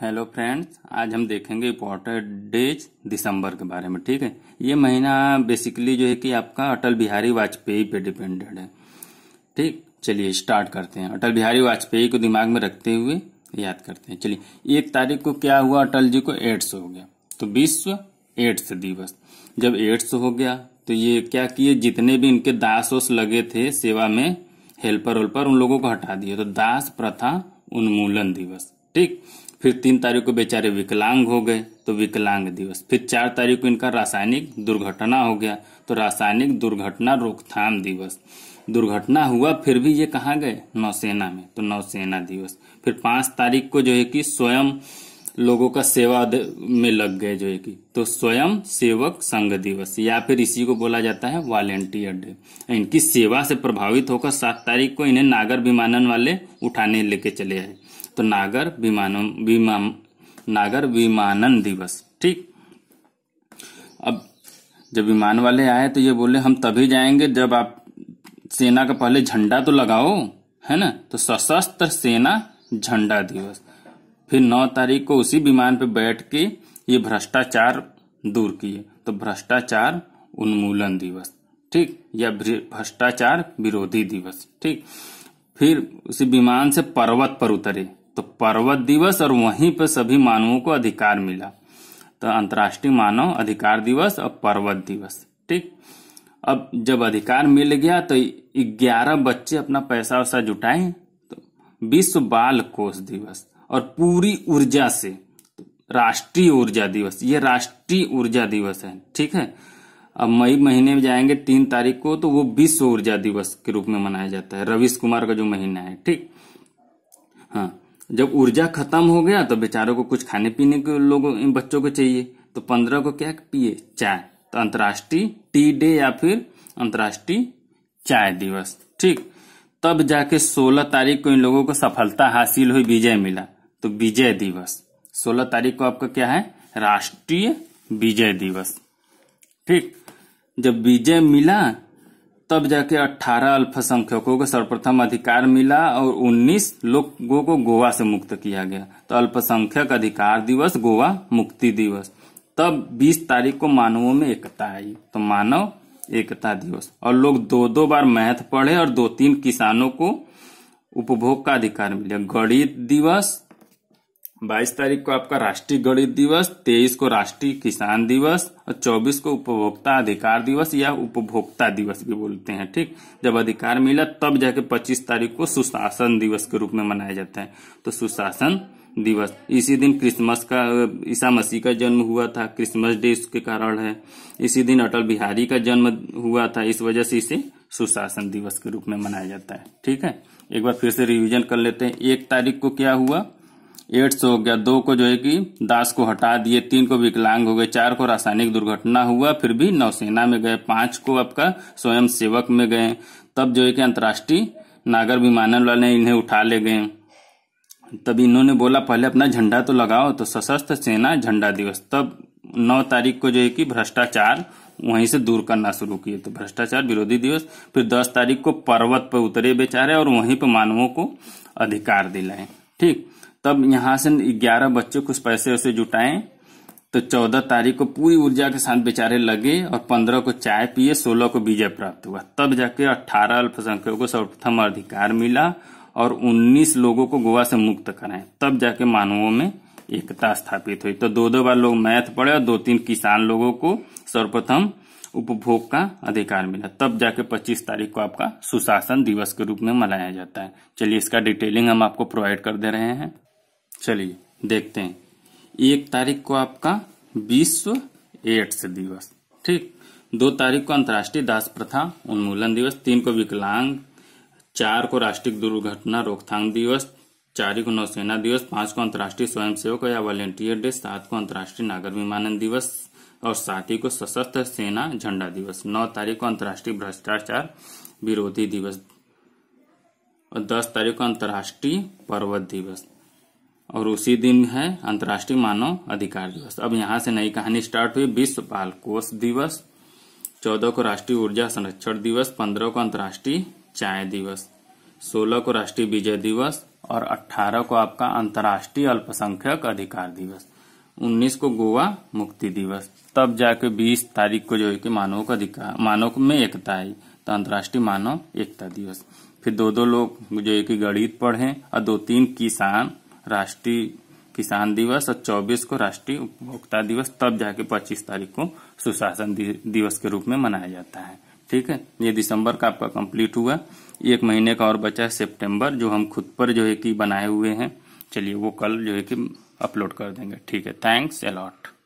hello friends आज हम देखेंगे इम्पोर्टेंट डेज दिसंबर के बारे में ठीक है ये महीना बेसिकली जो है कि आपका अटल बिहारी वाजपेयी पे डिपेंडेड है ठीक चलिए स्टार्ट करते हैं अटल बिहारी वाजपेयी को दिमाग में रखते हुए याद करते हैं चलिए एक तारीख को क्या हुआ अटल जी को एड्स हो गया तो विश्व एड्स दिवस जब एड्स हो गया तो ये क्या किए जितने भी इनके दास वोस लगे थे सेवा में हेल्पर वेल्पर उन लोगों को हटा दिए तो दास प्रथा उन्मूलन दिवस ठीक फिर तीन तारीख को बेचारे विकलांग हो गए तो विकलांग दिवस फिर चार तारीख को इनका रासायनिक दुर्घटना हो गया तो रासायनिक दुर्घटना रोकथाम दिवस दुर्घटना हुआ फिर भी ये कहाँ गए नौसेना में तो नौसेना दिवस फिर पांच तारीख को जो है कि स्वयं लोगों का सेवा में लग गए जो है कि तो स्वयं सेवक संघ दिवस या फिर इसी को बोला जाता है वॉलेंटियर डे इनकी सेवा से प्रभावित होकर सात तारीख को इन्हें नागर विमानन वाले उठाने लेके चले आए तो नागर विमान विमान नागर विमानन दिवस ठीक अब जब विमान वाले आए तो ये बोले हम तभी जाएंगे जब आप सेना का पहले झंडा तो लगाओ है ना तो सशस्त्र सेना झंडा दिवस फिर नौ तारीख को उसी विमान पे बैठ के ये भ्रष्टाचार दूर किए तो भ्रष्टाचार उन्मूलन दिवस ठीक या भ्रष्टाचार विरोधी दिवस ठीक फिर उसी विमान से पर्वत पर उतरे तो पर्वत दिवस और वहीं पर सभी मानवों को अधिकार मिला तो अंतर्राष्ट्रीय मानव अधिकार दिवस और पर्वत दिवस ठीक अब जब अधिकार मिल गया तो ग्यारह बच्चे अपना पैसा वैसा जुटाए तो विश्व बाल कोष दिवस और पूरी ऊर्जा से तो राष्ट्रीय ऊर्जा दिवस ये राष्ट्रीय ऊर्जा दिवस है ठीक है अब मई महीने में जाएंगे तीन तारीख को तो वो विश्व ऊर्जा दिवस के रूप में मनाया जाता है रविश कुमार का जो महीना है ठीक हाँ जब ऊर्जा खत्म हो गया तो बेचारों को कुछ खाने पीने के लोगों इन बच्चों को चाहिए तो पंद्रह को क्या पिए चाय तो अंतर्राष्ट्रीय टी डे या फिर अंतर्राष्ट्रीय चाय दिवस ठीक तब जाके 16 तारीख को इन लोगों को सफलता हासिल हुई विजय मिला तो विजय दिवस 16 तारीख को आपका क्या है राष्ट्रीय विजय दिवस ठीक जब विजय मिला तब जाके 18 अल्पसंख्यकों को सर्वप्रथम अधिकार मिला और 19 लोगों को गोवा से मुक्त किया गया तो अल्पसंख्यक अधिकार दिवस गोवा मुक्ति दिवस तब 20 तारीख को मानवों में एकता आई तो मानव एकता दिवस और लोग दो दो बार मैथ पढ़े और दो तीन किसानों को उपभोग का अधिकार मिला गणित दिवस बाईस तारीख को आपका राष्ट्रीय गणित दिवस तेईस को राष्ट्रीय किसान दिवस और चौबीस को उपभोक्ता अधिकार दिवस या उपभोक्ता दिवस भी बोलते हैं ठीक जब अधिकार मिला तब जाके पच्चीस तारीख को सुशासन दिवस के रूप में मनाया जाता है तो सुशासन दिवस इसी दिन क्रिसमस का ईसा मसीह का जन्म हुआ था क्रिसमस डे इसके कारण है इसी दिन अटल बिहारी का जन्म हुआ था इस वजह से इसे सुशासन दिवस के रूप में मनाया जाता है ठीक है एक बार फिर से रिविजन कर लेते हैं एक तारीख को क्या हुआ एड्स तो हो गया दो को जो है कि दास को हटा दिए तीन को विकलांग हो गए चार को रासायनिक दुर्घटना हुआ फिर भी नौसेना में गए पांच को आपका स्वयं सेवक में गए तब जो है कि अंतर्राष्ट्रीय नागर विमानन वाले इन्हें उठा ले गए तब इन्होंने बोला पहले अपना झंडा तो लगाओ तो सशस्त्र सेना झंडा दिवस तब नौ तारीख को जो है कि भ्रष्टाचार वहीं से दूर करना शुरू किए तो भ्रष्टाचार विरोधी दिवस फिर दस तारीख को पर्वत पर उतरे बेचारे और वहीं पर मानवों को अधिकार दिलाए ठीक तब यहाँ से ग्यारह बच्चे कुछ पैसे वैसे जुटाएं तो चौदह तारीख को पूरी ऊर्जा के साथ बेचारे लगे और पंद्रह को चाय पिए सोलह को विजय प्राप्त हुआ तब जाके अट्ठारह अल्पसंख्यकों को सर्वप्रथम अधिकार मिला और उन्नीस लोगों को गोवा से मुक्त कराए तब जाके मानवों में एकता स्थापित हुई तो दो दो बार लोग मैथ पढ़े और दो तीन किसान लोगों को सर्वप्रथम उपभोग का अधिकार मिला तब जाके 25 तारीख को आपका सुशासन दिवस के रूप में मनाया जाता है चलिए इसका डिटेलिंग हम आपको प्रोवाइड कर दे रहे हैं चलिए देखते हैं एक तारीख को आपका विश्व एड्स दिवस ठीक दो तारीख को अंतर्राष्ट्रीय दास प्रथा उन्मूलन दिवस तीन को विकलांग चार को राष्ट्रीय दुर्घटना रोकथाम दिवस चार को नौसेना दिवस पांच को अंतर्राष्ट्रीय स्वयंसेवक या वॉलेंटियर डे सात को अंतर्राष्ट्रीय नागर विमानन दिवस और सात ही को सशस्त्र सेना झंडा दिवस नौ तारीख को अंतर्राष्ट्रीय भ्रष्टाचार विरोधी दिवस और दस तारीख को अंतर्राष्ट्रीय पर्वत दिवस और उसी दिन है अंतर्राष्ट्रीय मानव अधिकार दिवस अब यहाँ से नई कहानी स्टार्ट हुई विश्व बाल कोष दिवस चौदह को राष्ट्रीय ऊर्जा संरक्षण दिवस पंद्रह को अंतर्राष्ट्रीय चाय दिवस सोलह को राष्ट्रीय विजय दिवस और अठारह को आपका अंतर्राष्ट्रीय अल्पसंख्यक अधिकार दिवस उन्नीस को गोवा मुक्ति दिवस तब जाके बीस तारीख को जो है कि मानव का अधिकार मानव में एकता आई तो अंतर्राष्ट्रीय मानव एकता दिवस फिर दो दो लोग जो है कि गणित पढ़े और दो तीन किसान राष्ट्रीय किसान दिवस और 24 को राष्ट्रीय उपभोक्ता दिवस तब जाके 25 तारीख को सुशासन दिवस के रूप में मनाया जाता है ठीक है ये दिसंबर का आपका कंप्लीट हुआ एक महीने का और बचा है सितंबर जो हम खुद पर जो है कि बनाए हुए हैं चलिए वो कल जो है कि अपलोड कर देंगे ठीक है थैंक्स अलॉट